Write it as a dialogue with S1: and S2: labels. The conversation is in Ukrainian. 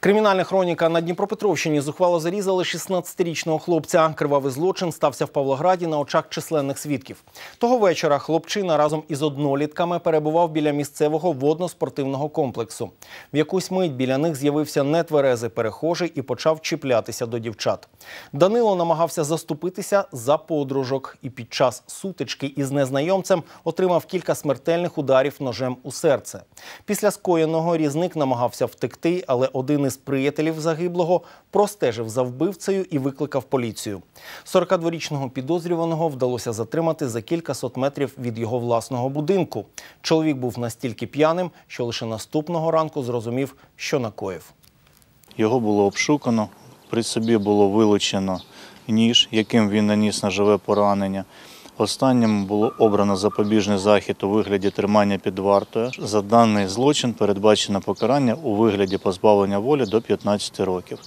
S1: Кримінальна хроніка на Дніпропетровщині зухвало зарізали 16-річного хлопця. Кривавий злочин стався в Павлограді на очах численних свідків. Того вечора хлопчина разом із однолітками перебував біля місцевого водно-спортивного комплексу. В якусь мить біля них з'явився нетверезий перехожий і почав чіплятися до дівчат. Данило намагався заступитися за подружок і під час сутички із незнайомцем отримав кілька смертельних ударів ножем у серце. Після скоєного різник намагався втекти, але один із приятелів загиблого простежив за вбивцею і викликав поліцію. 42-річного підозрюваного вдалося затримати за кілька сот метрів від його власного будинку. Чоловік був настільки п'яним, що лише наступного ранку зрозумів, що накоїв.
S2: Його було обшукано, при собі було вилучено ніж, яким він наніс на живе поранення. Останнім було обрано запобіжний захід у вигляді тримання під вартою. За даний злочин передбачено покарання у вигляді позбавлення волі до 15 років.